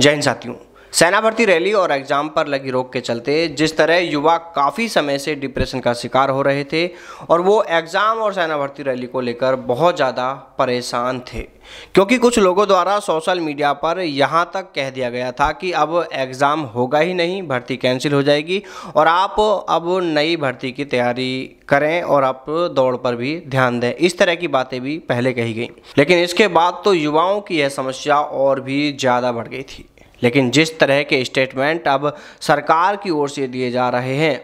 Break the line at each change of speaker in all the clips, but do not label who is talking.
जय हिंद साथियों सेना भर्ती रैली और एग्जाम पर लगी रोक के चलते जिस तरह युवा काफ़ी समय से डिप्रेशन का शिकार हो रहे थे और वो एग्ज़ाम और सेना भर्ती रैली को लेकर बहुत ज़्यादा परेशान थे क्योंकि कुछ लोगों द्वारा सोशल मीडिया पर यहाँ तक कह दिया गया था कि अब एग्ज़ाम होगा ही नहीं भर्ती कैंसिल हो जाएगी और आप अब नई भर्ती की तैयारी करें और आप दौड़ पर भी ध्यान दें इस तरह की बातें भी पहले कही गई लेकिन इसके बाद तो युवाओं की यह समस्या और भी ज़्यादा बढ़ गई थी लेकिन जिस तरह के स्टेटमेंट अब सरकार की ओर से दिए जा रहे हैं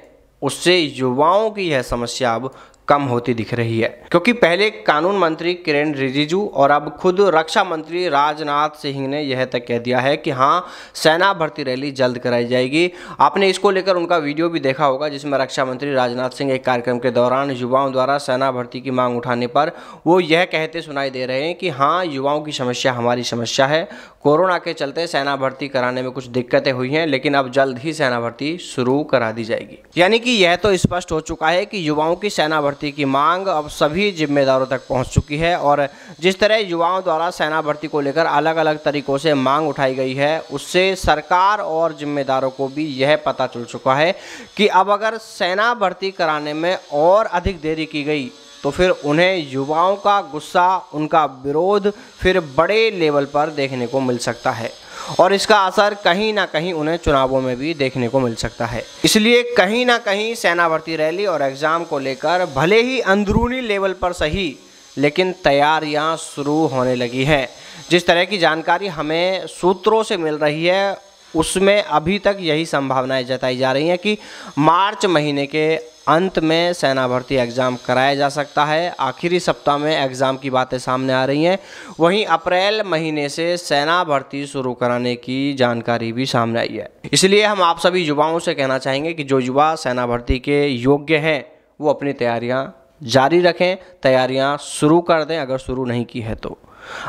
उससे युवाओं की यह समस्या अब कम होती दिख रही है क्योंकि पहले कानून मंत्री किरेन रिजिजू और अब खुद रक्षा मंत्री राजनाथ सिंह ने यह तक कह दिया है कि हाँ सेना भर्ती रैली जल्द कराई जाएगी आपने इसको लेकर उनका वीडियो भी देखा होगा जिसमें रक्षा मंत्री राजनाथ सिंह एक कार्यक्रम के दौरान युवाओं द्वारा सेना भर्ती की मांग उठाने पर वो यह कहते सुनाई दे रहे हैं कि हाँ युवाओं की समस्या हमारी समस्या है कोरोना के चलते सेना भर्ती कराने में कुछ दिक्कतें हुई हैं लेकिन अब जल्द ही सेना भर्ती शुरू करा दी जाएगी यानी कि यह तो स्पष्ट हो चुका है कि युवाओं की सेना भर्ती भर्ती की मांग अब सभी जिम्मेदारों तक पहुंच चुकी है और जिस तरह युवाओं द्वारा सेना भर्ती को लेकर अलग अलग तरीक़ों से मांग उठाई गई है उससे सरकार और जिम्मेदारों को भी यह पता चल चुका है कि अब अगर सेना भर्ती कराने में और अधिक देरी की गई तो फिर उन्हें युवाओं का गुस्सा उनका विरोध फिर बड़े लेवल पर देखने को मिल सकता है और इसका असर कहीं ना कहीं उन्हें चुनावों में भी देखने को मिल सकता है इसलिए कहीं ना कहीं सेना भर्ती रैली और एग्ज़ाम को लेकर भले ही अंदरूनी लेवल पर सही लेकिन तैयारियां शुरू होने लगी हैं जिस तरह की जानकारी हमें सूत्रों से मिल रही है उसमें अभी तक यही संभावनाएं जताई जा रही हैं कि मार्च महीने के अंत में सेना भर्ती एग्ज़ाम कराया जा सकता है आखिरी सप्ताह में एग्ज़ाम की बातें सामने आ रही हैं वहीं अप्रैल महीने से सेना भर्ती शुरू कराने की जानकारी भी सामने आई है इसलिए हम आप सभी युवाओं से कहना चाहेंगे कि जो युवा सेना भर्ती के योग्य हैं वो अपनी तैयारियाँ जारी रखें तैयारियां शुरू कर दें अगर शुरू नहीं की है तो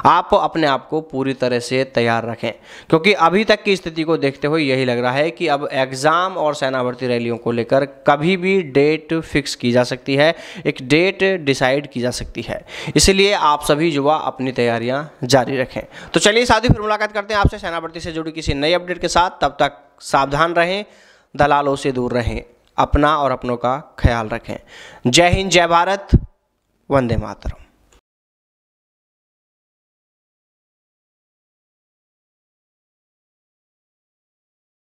आप अपने आप को पूरी तरह से तैयार रखें क्योंकि अभी तक की स्थिति को देखते हुए यही लग रहा है कि अब एग्ज़ाम और सेना भर्ती रैलियों को लेकर कभी भी डेट फिक्स की जा सकती है एक डेट डिसाइड की जा सकती है इसलिए आप सभी युवा अपनी तैयारियां जारी रखें तो चलिए साथ ही फिर मुलाकात करते हैं आपसे सेना भर्ती से जुड़ी किसी नई अपडेट के साथ तब तक सावधान रहें दलालों से दूर रहें अपना और अपनों का ख्याल रखें जय हिंद जय भारत वंदे मातरम